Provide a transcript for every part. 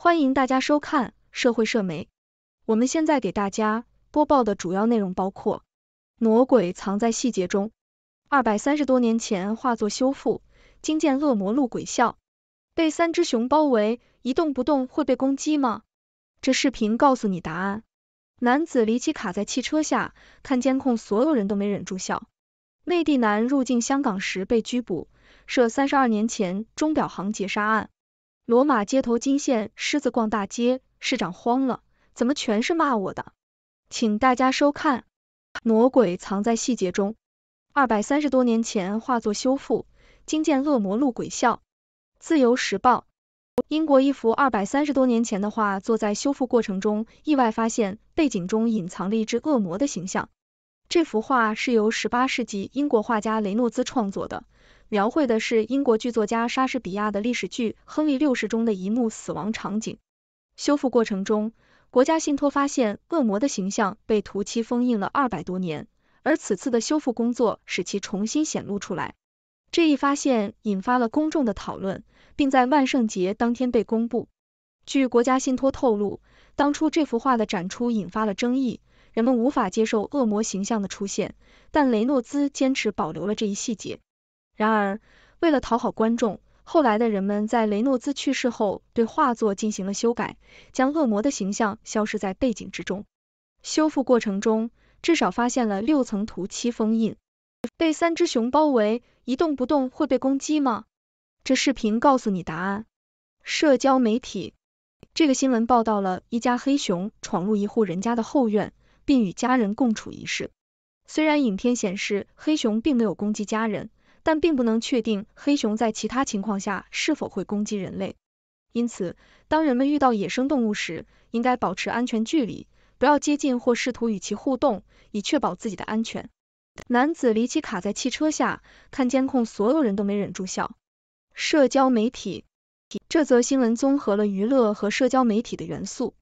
欢迎大家收看社会社媒。我们现在给大家播报的主要内容包括：魔鬼藏在细节中，二百三十多年前化作修复惊见恶魔露鬼笑，被三只熊包围一动不动会被攻击吗？这视频告诉你答案。男子离奇卡在汽车下，看监控所有人都没忍住笑。内地男入境香港时被拘捕，涉三十二年前钟表行劫杀案。罗马街头惊现狮子逛大街，市长慌了，怎么全是骂我的？请大家收看。魔鬼藏在细节中，二百三十多年前画作修复，惊见恶魔露鬼笑。自由时报，英国一幅二百三十多年前的画作在修复过程中，意外发现背景中隐藏了一只恶魔的形象。这幅画是由十八世纪英国画家雷诺兹创作的。描绘的是英国剧作家莎士比亚的历史剧《亨利六世》中的一幕死亡场景。修复过程中，国家信托发现恶魔的形象被涂漆封印了二百多年，而此次的修复工作使其重新显露出来。这一发现引发了公众的讨论，并在万圣节当天被公布。据国家信托透露，当初这幅画的展出引发了争议，人们无法接受恶魔形象的出现，但雷诺兹坚持保留了这一细节。然而，为了讨好观众，后来的人们在雷诺兹去世后对画作进行了修改，将恶魔的形象消失在背景之中。修复过程中，至少发现了六层涂漆封印。被三只熊包围，一动不动会被攻击吗？这视频告诉你答案。社交媒体这个新闻报道了一家黑熊闯入一户人家的后院，并与家人共处一室。虽然影片显示黑熊并没有攻击家人。但并不能确定黑熊在其他情况下是否会攻击人类，因此当人们遇到野生动物时，应该保持安全距离，不要接近或试图与其互动，以确保自己的安全。男子离奇卡在汽车下，看监控，所有人都没忍住笑。社交媒体这则新闻综合了娱乐和社交媒体的元素，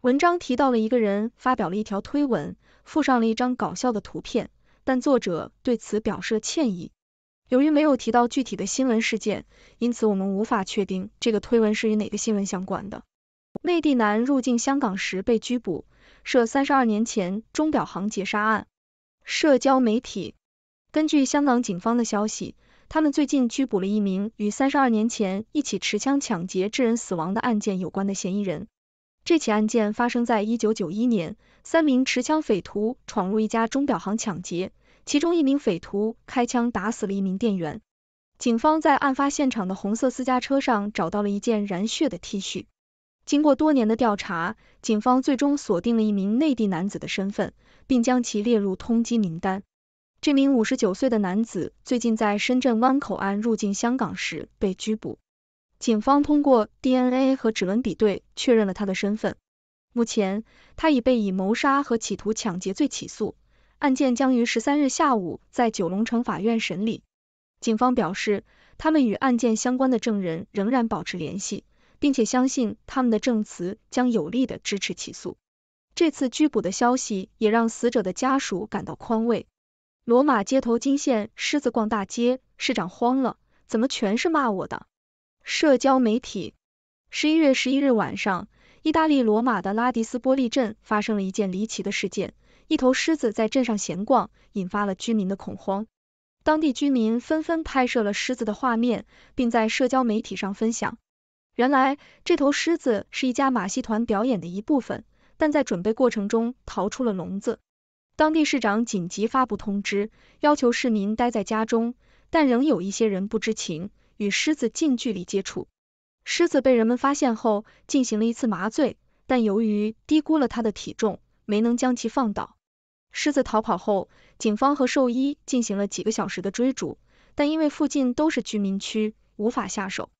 文章提到了一个人发表了一条推文，附上了一张搞笑的图片，但作者对此表示了歉意。由于没有提到具体的新闻事件，因此我们无法确定这个推文是与哪个新闻相关的。内地男入境香港时被拘捕，涉三十二年前钟表行劫杀案。社交媒体根据香港警方的消息，他们最近拘捕了一名与三十二年前一起持枪抢劫致人死亡的案件有关的嫌疑人。这起案件发生在一九九一年，三名持枪匪徒闯入一家钟表行抢劫。其中一名匪徒开枪打死了一名店员。警方在案发现场的红色私家车上找到了一件染血的 T 恤。经过多年的调查，警方最终锁定了一名内地男子的身份，并将其列入通缉名单。这名五十九岁的男子最近在深圳湾口岸入境香港时被拘捕。警方通过 DNA 和指纹比对确认了他的身份。目前，他已被以谋杀和企图抢劫罪起诉。案件将于十三日下午在九龙城法院审理。警方表示，他们与案件相关的证人仍然保持联系，并且相信他们的证词将有力的支持起诉。这次拘捕的消息也让死者的家属感到宽慰。罗马街头惊现狮子逛大街，市长慌了，怎么全是骂我的？社交媒体。十一月十一日晚上，意大利罗马的拉迪斯波利镇发生了一件离奇的事件。一头狮子在镇上闲逛，引发了居民的恐慌。当地居民纷纷拍摄了狮子的画面，并在社交媒体上分享。原来，这头狮子是一家马戏团表演的一部分，但在准备过程中逃出了笼子。当地市长紧急发布通知，要求市民待在家中，但仍有一些人不知情，与狮子近距离接触。狮子被人们发现后，进行了一次麻醉，但由于低估了它的体重。没能将其放倒，狮子逃跑后，警方和兽医进行了几个小时的追逐，但因为附近都是居民区，无法下手。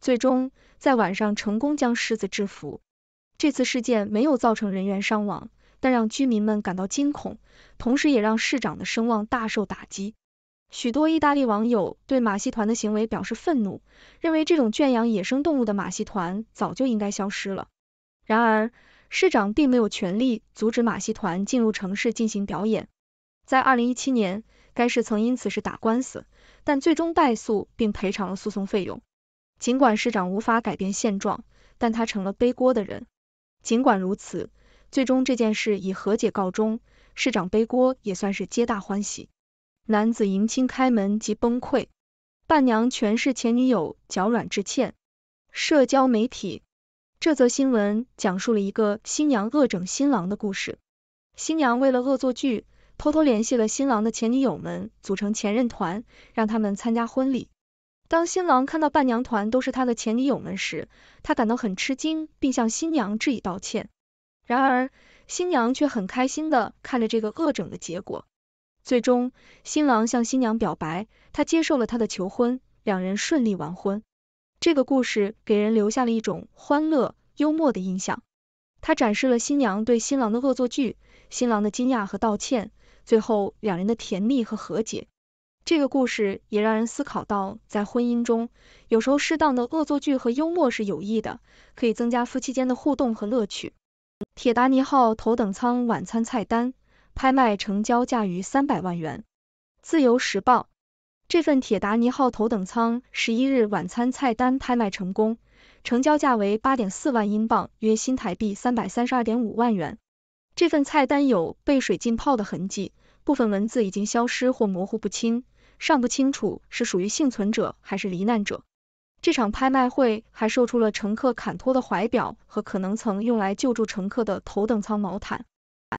最终在晚上成功将狮子制服。这次事件没有造成人员伤亡，但让居民们感到惊恐，同时也让市长的声望大受打击。许多意大利网友对马戏团的行为表示愤怒，认为这种圈养野生动物的马戏团早就应该消失了。然而，市长并没有权利阻止马戏团进入城市进行表演。在二零一七年，该市曾因此事打官司，但最终败诉并赔偿了诉讼费用。尽管市长无法改变现状，但他成了背锅的人。尽管如此，最终这件事以和解告终，市长背锅也算是皆大欢喜。男子迎亲开门即崩溃，伴娘全是前女友，脚软致歉。社交媒体。这则新闻讲述了一个新娘恶整新郎的故事。新娘为了恶作剧，偷偷联系了新郎的前女友们，组成前任团，让他们参加婚礼。当新郎看到伴娘团都是他的前女友们时，他感到很吃惊，并向新娘致以道歉。然而，新娘却很开心的看着这个恶整的结果。最终，新郎向新娘表白，他接受了他的求婚，两人顺利完婚。这个故事给人留下了一种欢乐、幽默的印象。它展示了新娘对新郎的恶作剧，新郎的惊讶和道歉，最后两人的甜蜜和和解。这个故事也让人思考到，在婚姻中，有时候适当的恶作剧和幽默是有益的，可以增加夫妻间的互动和乐趣。铁达尼号头等舱晚餐菜单拍卖成交价逾三百万元，《自由时报》。这份铁达尼号头等舱十一日晚餐菜单拍卖成功，成交价为八点四万英镑，约新台币三百三十二点五万元。这份菜单有被水浸泡的痕迹，部分文字已经消失或模糊不清，尚不清楚是属于幸存者还是罹难者。这场拍卖会还售出了乘客坎托的怀表和可能曾用来救助乘客的头等舱毛毯。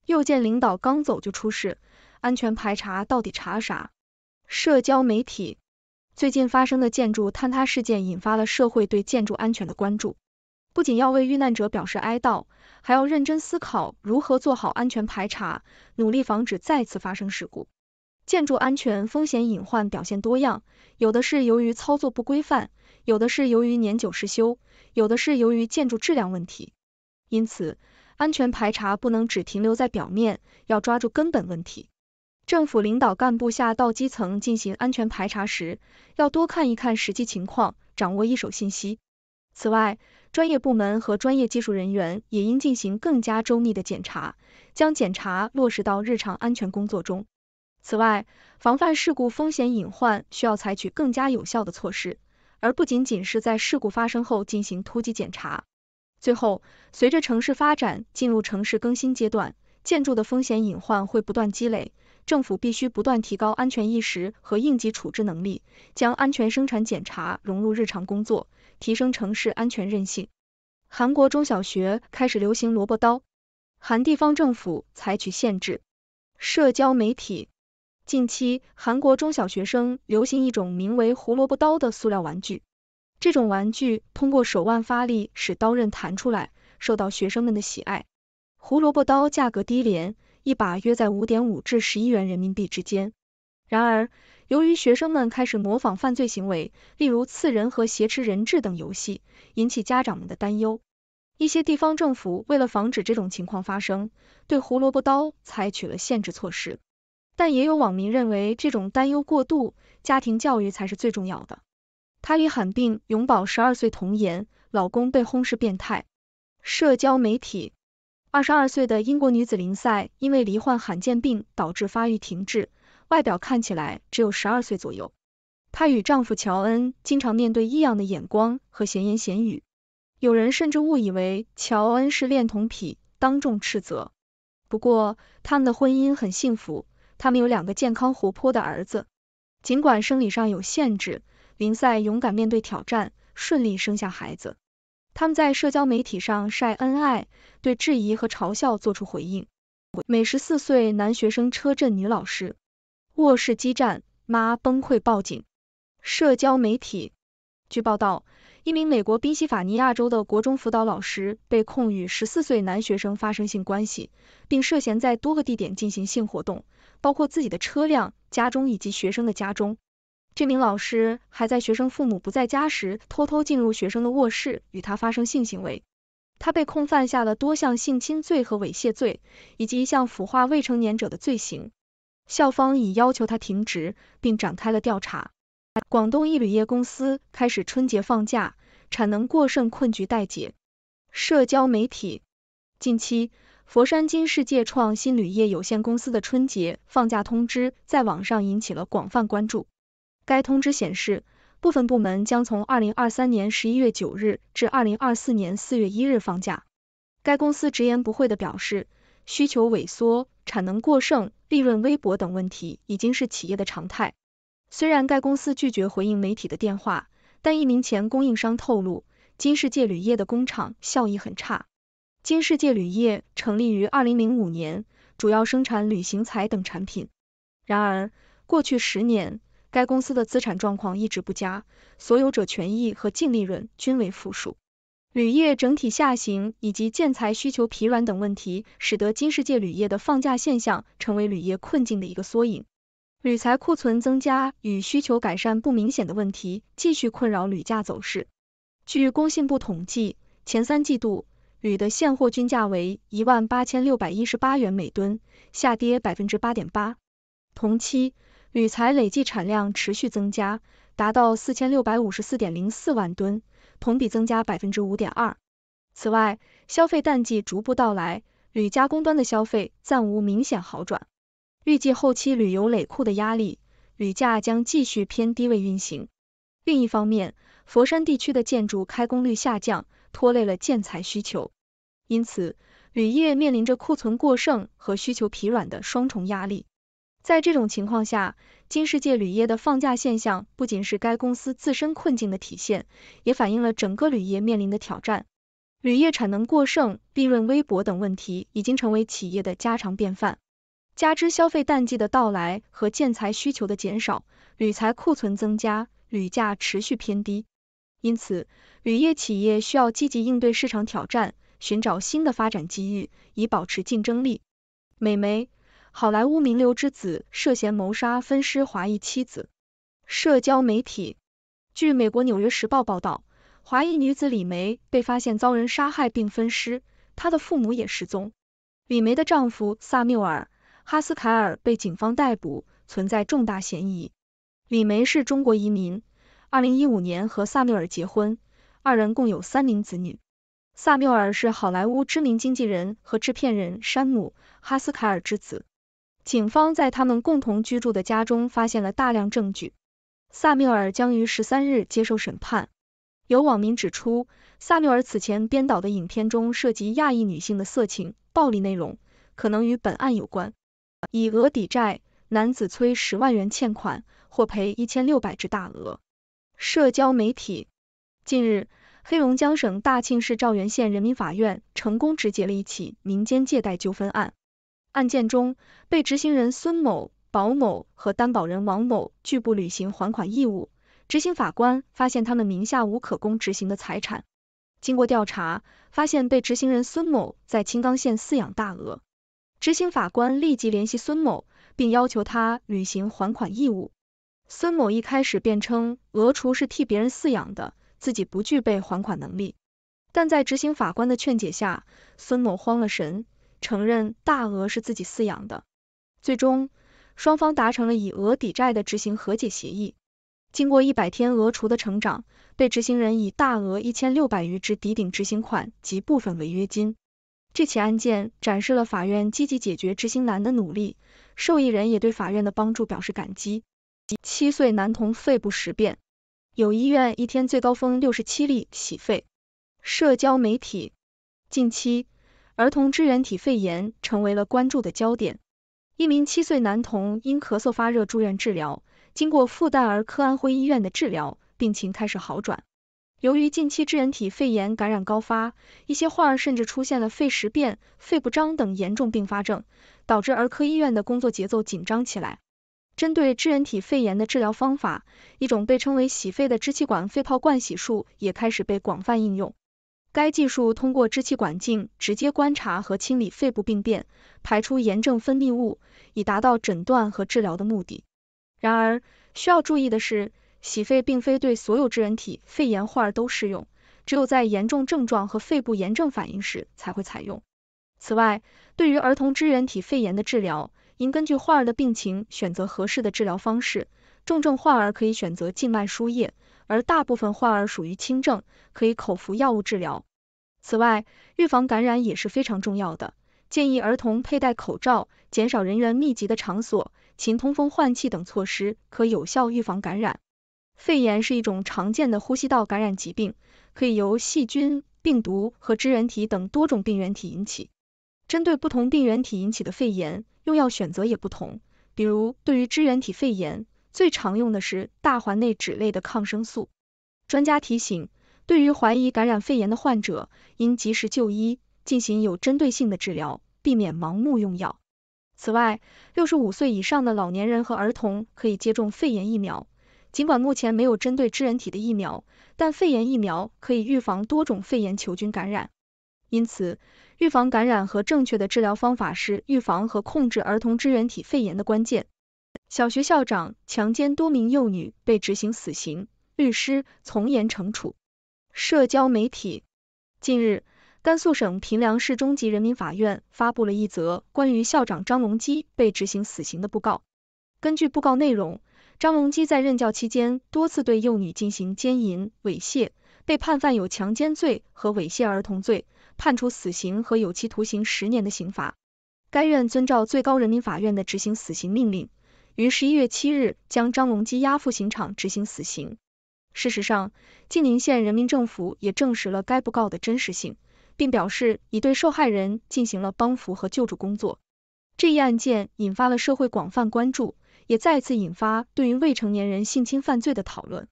又见领导刚走就出事，安全排查到底查啥？社交媒体最近发生的建筑坍塌事件，引发了社会对建筑安全的关注。不仅要为遇难者表示哀悼，还要认真思考如何做好安全排查，努力防止再次发生事故。建筑安全风险隐患表现多样，有的是由于操作不规范，有的是由于年久失修，有的是由于建筑质量问题。因此，安全排查不能只停留在表面，要抓住根本问题。政府领导干部下到基层进行安全排查时，要多看一看实际情况，掌握一手信息。此外，专业部门和专业技术人员也应进行更加周密的检查，将检查落实到日常安全工作中。此外，防范事故风险隐患需要采取更加有效的措施，而不仅仅是在事故发生后进行突击检查。最后，随着城市发展进入城市更新阶段，建筑的风险隐患会不断积累。政府必须不断提高安全意识和应急处置能力，将安全生产检查融入日常工作，提升城市安全韧性。韩国中小学开始流行萝卜刀，韩地方政府采取限制。社交媒体近期，韩国中小学生流行一种名为胡萝卜刀的塑料玩具，这种玩具通过手腕发力使刀刃弹出来，受到学生们的喜爱。胡萝卜刀价格低廉。一把约在五点五至十一元人民币之间。然而，由于学生们开始模仿犯罪行为，例如刺人和挟持人质等游戏，引起家长们的担忧。一些地方政府为了防止这种情况发生，对胡萝卜刀采取了限制措施。但也有网民认为这种担忧过度，家庭教育才是最重要的。他与喊病永葆十二岁童颜，老公被轰是变态。社交媒体。二十二岁的英国女子林赛因为罹患罕见病导致发育停滞，外表看起来只有十二岁左右。她与丈夫乔恩经常面对异样的眼光和闲言闲语，有人甚至误以为乔恩是恋童癖，当众斥责。不过，他们的婚姻很幸福，他们有两个健康活泼的儿子。尽管生理上有限制，林赛勇敢面对挑战，顺利生下孩子。他们在社交媒体上晒恩爱，对质疑和嘲笑做出回应。每十四岁男学生车震女老师，卧室激战，妈崩溃报警。社交媒体。据报道，一名美国宾夕法尼亚州的国中辅导老师被控与十四岁男学生发生性关系，并涉嫌在多个地点进行性活动，包括自己的车辆、家中以及学生的家中。这名老师还在学生父母不在家时，偷偷进入学生的卧室与他发生性行为。他被控犯下了多项性侵罪和猥亵罪，以及一项腐化未成年者的罪行。校方已要求他停职，并展开了调查。广东一铝业公司开始春节放假，产能过剩困局待解。社交媒体近期，佛山金世界创新铝业有限公司的春节放假通知在网上引起了广泛关注。该通知显示，部分部门将从二零二三年十一月九日至二零二四年四月一日放假。该公司直言不讳地表示，需求萎缩、产能过剩、利润微薄等问题已经是企业的常态。虽然该公司拒绝回应媒体的电话，但一名前供应商透露，金世界铝业的工厂效益很差。金世界铝业成立于二零零五年，主要生产铝型材等产品。然而，过去十年。该公司的资产状况一直不佳，所有者权益和净利润均为负数。铝业整体下行以及建材需求疲软等问题，使得金世界铝业的放假现象成为铝业困境的一个缩影。铝材库存增加与需求改善不明显的问题，继续困扰铝价走势。据工信部统计，前三季度铝的现货均价为一万八千六百一十八元每吨，下跌百分之八点八。同期，铝材累计产量持续增加，达到四千六百五十四点零四万吨，同比增加百分之五点二。此外，消费淡季逐步到来，铝加工端的消费暂无明显好转。预计后期旅游累库的压力，铝价将继续偏低位运行。另一方面，佛山地区的建筑开工率下降，拖累了建材需求，因此铝业面临着库存过剩和需求疲软的双重压力。在这种情况下，金世界铝业的放假现象不仅是该公司自身困境的体现，也反映了整个铝业面临的挑战。铝业产能过剩、利润微薄等问题已经成为企业的家常便饭。加之消费淡季的到来和建材需求的减少，铝材库存增加，铝价持续偏低。因此，铝业企业需要积极应对市场挑战，寻找新的发展机遇，以保持竞争力。美媒。好莱坞名流之子涉嫌谋杀分尸华裔妻子。社交媒体，据美国《纽约时报》报道，华裔女子李梅被发现遭人杀害并分尸，她的父母也失踪。李梅的丈夫萨缪尔·哈斯凯尔被警方逮捕，存在重大嫌疑。李梅是中国移民，二零一五年和萨缪尔结婚，二人共有三名子女。萨缪尔是好莱坞知名经纪人和制片人山姆·哈斯凯尔之子。警方在他们共同居住的家中发现了大量证据。萨缪尔将于十三日接受审判。有网民指出，萨缪尔此前编导的影片中涉及亚裔女性的色情、暴力内容，可能与本案有关。以讹抵债，男子催十万元欠款，获赔一千六百只大鹅。社交媒体近日，黑龙江省大庆市肇源县人民法院成功执结了一起民间借贷纠纷案。案件中，被执行人孙某、保某和担保人王某拒不履行还款义务。执行法官发现他们名下无可供执行的财产，经过调查，发现被执行人孙某在青冈县饲养大鹅。执行法官立即联系孙某，并要求他履行还款义务。孙某一开始辩称鹅雏是替别人饲养的，自己不具备还款能力。但在执行法官的劝解下，孙某慌了神。承认大鹅是自己饲养的，最终双方达成了以鹅抵债的执行和解协议。经过一百天鹅雏的成长，被执行人以大额一千六百余只抵顶执行款及部分违约金。这起案件展示了法院积极解决执行难的努力，受益人也对法院的帮助表示感激。七岁男童肺部实变，有医院一天最高峰六十七例洗肺。社交媒体近期。儿童支原体肺炎成为了关注的焦点。一名七岁男童因咳嗽发热住院治疗，经过复旦儿科安徽医院的治疗，病情开始好转。由于近期支原体肺炎感染高发，一些患儿甚至出现了肺实变、肺不张等严重并发症，导致儿科医院的工作节奏紧张起来。针对支原体肺炎的治疗方法，一种被称为“洗肺”的支气管肺泡灌洗术也开始被广泛应用。该技术通过支气管镜直接观察和清理肺部病变，排出炎症分泌物，以达到诊断和治疗的目的。然而，需要注意的是，洗肺并非对所有支原体肺炎患儿都适用，只有在严重症状和肺部炎症反应时才会采用。此外，对于儿童支原体肺炎的治疗，应根据患儿的病情选择合适的治疗方式，重症患儿可以选择静脉输液。而大部分患儿属于轻症，可以口服药物治疗。此外，预防感染也是非常重要的，建议儿童佩戴口罩，减少人员密集的场所，勤通风换气等措施，可有效预防感染。肺炎是一种常见的呼吸道感染疾病，可以由细菌、病毒和支原体等多种病原体引起。针对不同病原体引起的肺炎，用药选择也不同。比如，对于支原体肺炎，最常用的是大环内酯类的抗生素。专家提醒，对于怀疑感染肺炎的患者，应及时就医，进行有针对性的治疗，避免盲目用药。此外，六十五岁以上的老年人和儿童可以接种肺炎疫苗。尽管目前没有针对支原体的疫苗，但肺炎疫苗可以预防多种肺炎球菌感染。因此，预防感染和正确的治疗方法是预防和控制儿童支原体肺炎的关键。小学校长强奸多名幼女被执行死刑，律师从严惩处。社交媒体近日，甘肃省平凉市中级人民法院发布了一则关于校长张龙基被执行死刑的布告。根据布告内容，张龙基在任教期间多次对幼女进行奸淫猥亵，被判犯有强奸罪和猥亵儿童罪，判处死刑和有期徒刑十年的刑罚。该院遵照最高人民法院的执行死刑命令。于十一月七日将张龙基押赴刑场执行死刑。事实上，晋宁县人民政府也证实了该布告的真实性，并表示已对受害人进行了帮扶和救助工作。这一案件引发了社会广泛关注，也再次引发对于未成年人性侵犯罪的讨论。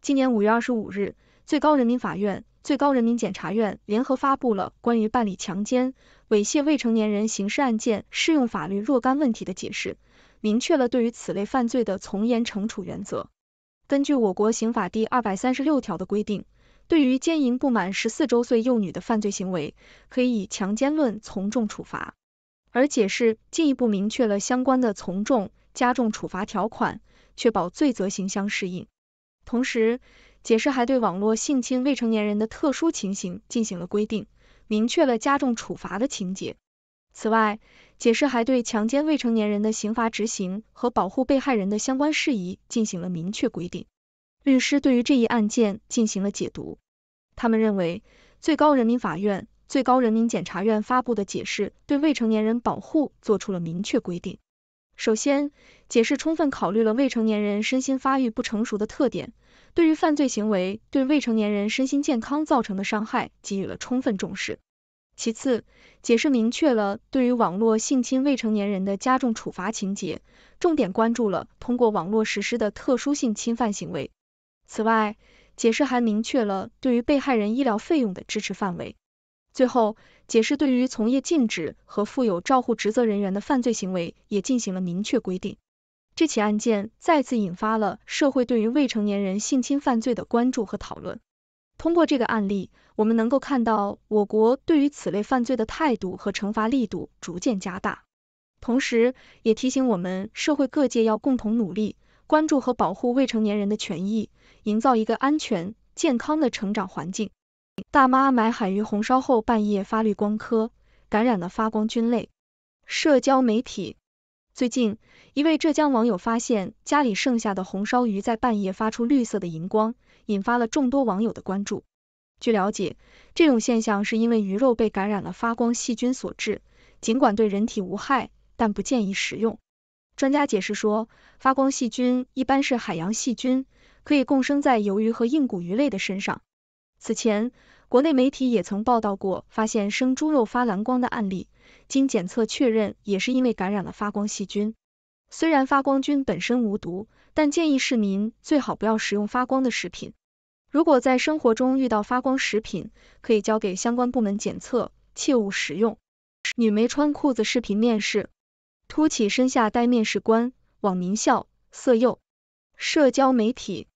今年五月二十五日，最高人民法院、最高人民检察院联合发布了关于办理强奸、猥亵未成年人刑事案件适用法律若干问题的解释。明确了对于此类犯罪的从严惩处原则。根据我国刑法第二百三十六条的规定，对于奸淫不满十四周岁幼女的犯罪行为，可以以强奸论从重处罚。而解释进一步明确了相关的从重加重处罚条款，确保罪责刑相适应。同时，解释还对网络性侵未成年人的特殊情形进行了规定，明确了加重处罚的情节。此外，解释还对强奸未成年人的刑罚执行和保护被害人的相关事宜进行了明确规定。律师对于这一案件进行了解读，他们认为最高人民法院、最高人民检察院发布的解释对未成年人保护作出了明确规定。首先，解释充分考虑了未成年人身心发育不成熟的特点，对于犯罪行为对未成年人身心健康造成的伤害给予了充分重视。其次，解释明确了对于网络性侵未成年人的加重处罚情节，重点关注了通过网络实施的特殊性侵犯行为。此外，解释还明确了对于被害人医疗费用的支持范围。最后，解释对于从业禁止和负有照护职责人员的犯罪行为也进行了明确规定。这起案件再次引发了社会对于未成年人性侵犯罪的关注和讨论。通过这个案例，我们能够看到我国对于此类犯罪的态度和惩罚力度逐渐加大，同时也提醒我们社会各界要共同努力，关注和保护未成年人的权益，营造一个安全健康的成长环境。大妈买海鱼红烧后半夜发绿光，科感染了发光菌类。社交媒体最近，一位浙江网友发现家里剩下的红烧鱼在半夜发出绿色的荧光。引发了众多网友的关注。据了解，这种现象是因为鱼肉被感染了发光细菌所致，尽管对人体无害，但不建议食用。专家解释说，发光细菌一般是海洋细菌，可以共生在鱿鱼和硬骨鱼类的身上。此前，国内媒体也曾报道过发现生猪肉发蓝光的案例，经检测确认也是因为感染了发光细菌。虽然发光菌本身无毒。但建议市民最好不要食用发光的食品。如果在生活中遇到发光食品，可以交给相关部门检测，切勿食用。女没穿裤子视频面试，凸起身下待面试官，网民笑色诱。社交媒体。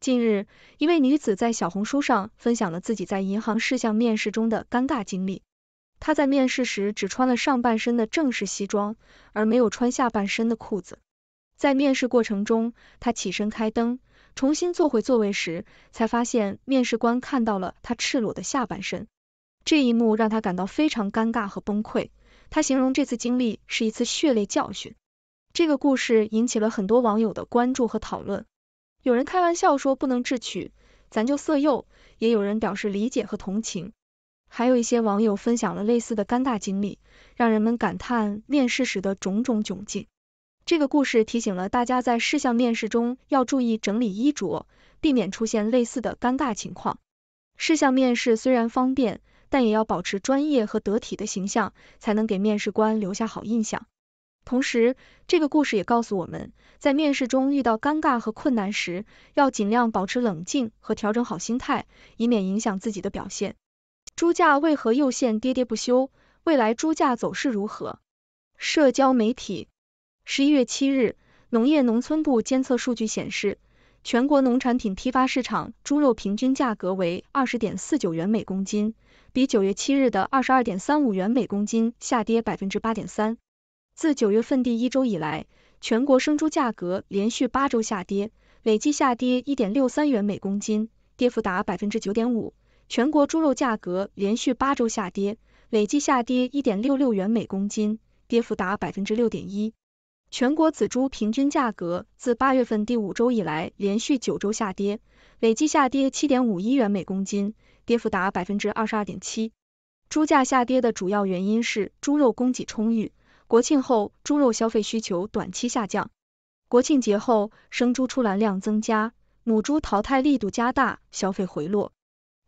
近日，一位女子在小红书上分享了自己在银行事项面试中的尴尬经历。她在面试时只穿了上半身的正式西装，而没有穿下半身的裤子。在面试过程中，他起身开灯，重新坐回座位时，才发现面试官看到了他赤裸的下半身。这一幕让他感到非常尴尬和崩溃。他形容这次经历是一次血泪教训。这个故事引起了很多网友的关注和讨论。有人开玩笑说不能智取，咱就色诱；也有人表示理解和同情。还有一些网友分享了类似的尴尬经历，让人们感叹面试时的种种窘境。这个故事提醒了大家，在事项面试中要注意整理衣着，避免出现类似的尴尬情况。事项面试虽然方便，但也要保持专业和得体的形象，才能给面试官留下好印象。同时，这个故事也告诉我们，在面试中遇到尴尬和困难时，要尽量保持冷静和调整好心态，以免影响自己的表现。猪价为何又现跌跌不休？未来猪价走势如何？社交媒体。十一月七日，农业农村部监测数据显示，全国农产品批发市场猪肉平均价格为二十点四九元每公斤，比九月七日的二十二点三五元每公斤下跌百分之八点三。自九月份第一周以来，全国生猪价格连续八周下跌，累计下跌一点六三元每公斤，跌幅达百分之九点五。全国猪肉价格连续八周下跌，累计下跌一点六六元每公斤，跌幅达百分之六点一。全国仔猪平均价格自八月份第五周以来连续九周下跌，累计下跌七点五一元每公斤，跌幅达百分之二十二点七。猪价下跌的主要原因是猪肉供给充裕，国庆后猪肉消费需求短期下降。国庆节后，生猪出栏量增加，母猪淘汰力度加大，消费回落。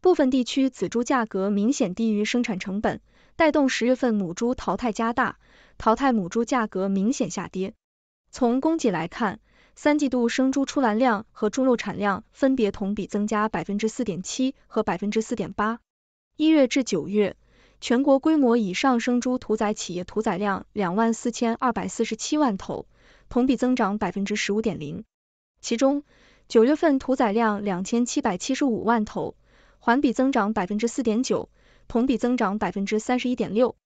部分地区仔猪价格明显低于生产成本，带动十月份母猪淘汰加大。淘汰母猪价格明显下跌。从供给来看，三季度生猪出栏量和猪肉产量分别同比增加百分之四点七和百分之四点八。一月至九月，全国规模以上生猪屠宰企业屠宰量两万四千二百四十七万头，同比增长百分之十五点零。其中，九月份屠宰量两千七百七十五万头，环比增长百分之四点九，同比增长百分之三十一点六。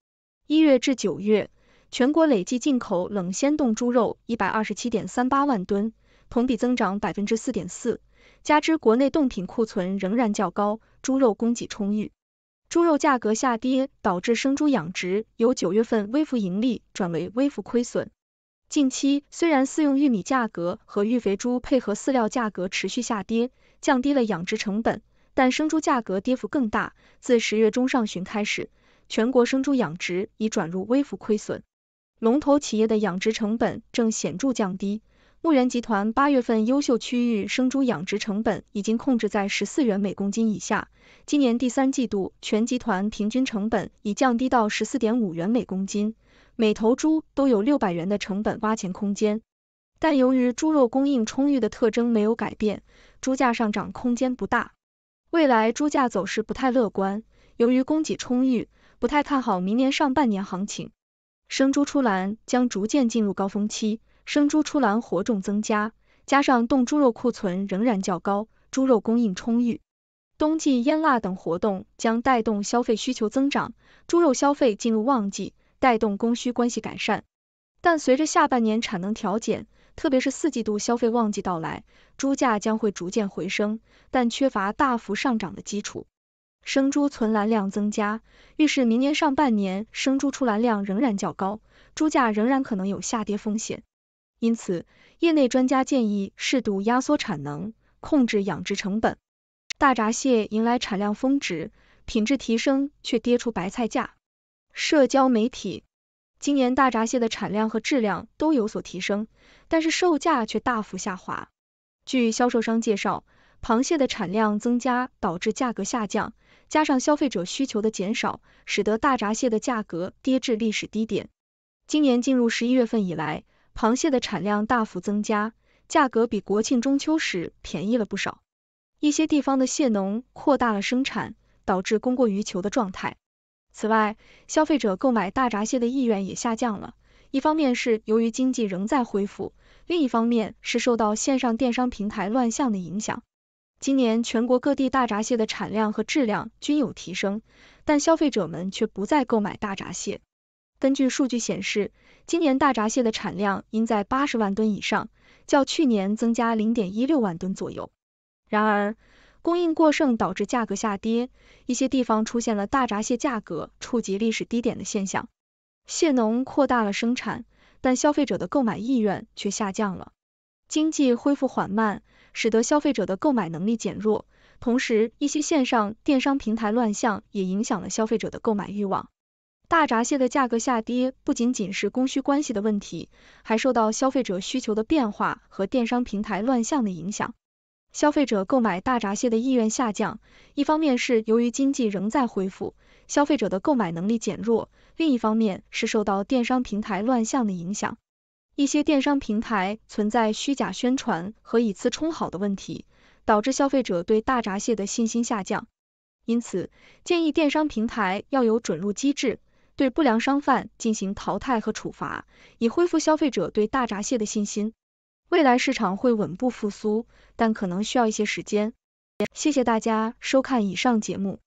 一月至九月。全国累计进口冷鲜冻猪肉一百二十七点三八万吨，同比增长百分之四点四。加之国内冻品库存仍然较高，猪肉供给充裕，猪肉价格下跌导致生猪养殖由九月份微幅盈利转为微幅亏损。近期虽然饲用玉米价格和育肥猪配合饲料价格持续下跌，降低了养殖成本，但生猪价格跌幅更大。自十月中上旬开始，全国生猪养殖已转入微幅亏损。龙头企业的养殖成本正显著降低，牧原集团八月份优秀区域生猪养殖成本已经控制在十四元每公斤以下，今年第三季度全集团平均成本已降低到十四点五元每公斤，每头猪都有六百元的成本挖潜空间。但由于猪肉供应充裕的特征没有改变，猪价上涨空间不大，未来猪价走势不太乐观。由于供给充裕，不太看好明年上半年行情。生猪出栏将逐渐进入高峰期，生猪出栏活动增加，加上冻猪肉库存仍然较高，猪肉供应充裕。冬季腌腊等活动将带动消费需求增长，猪肉消费进入旺季，带动供需关系改善。但随着下半年产能调减，特别是四季度消费旺季到来，猪价将会逐渐回升，但缺乏大幅上涨的基础。生猪存栏量增加，预示明年上半年生猪出栏量仍然较高，猪价仍然可能有下跌风险。因此，业内专家建议适度压缩产能，控制养殖成本。大闸蟹迎来产量峰值，品质提升却跌出白菜价。社交媒体今年大闸蟹的产量和质量都有所提升，但是售价却大幅下滑。据销售商介绍，螃蟹的产量增加导致价格下降。加上消费者需求的减少，使得大闸蟹的价格跌至历史低点。今年进入十一月份以来，螃蟹的产量大幅增加，价格比国庆中秋时便宜了不少。一些地方的蟹农扩大了生产，导致供过于求的状态。此外，消费者购买大闸蟹的意愿也下降了。一方面是由于经济仍在恢复，另一方面是受到线上电商平台乱象的影响。今年全国各地大闸蟹的产量和质量均有提升，但消费者们却不再购买大闸蟹。根据数据显示，今年大闸蟹的产量应在八十万吨以上，较去年增加零点一六万吨左右。然而，供应过剩导致价格下跌，一些地方出现了大闸蟹价格触及历史低点的现象。蟹农扩大了生产，但消费者的购买意愿却下降了。经济恢复缓慢。使得消费者的购买能力减弱，同时一些线上电商平台乱象也影响了消费者的购买欲望。大闸蟹的价格下跌不仅仅是供需关系的问题，还受到消费者需求的变化和电商平台乱象的影响。消费者购买大闸蟹的意愿下降，一方面是由于经济仍在恢复，消费者的购买能力减弱；另一方面是受到电商平台乱象的影响。一些电商平台存在虚假宣传和以次充好的问题，导致消费者对大闸蟹的信心下降。因此，建议电商平台要有准入机制，对不良商贩进行淘汰和处罚，以恢复消费者对大闸蟹的信心。未来市场会稳步复苏，但可能需要一些时间。谢谢大家收看以上节目，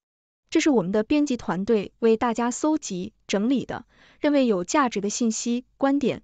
这是我们的编辑团队为大家搜集整理的，认为有价值的信息观点。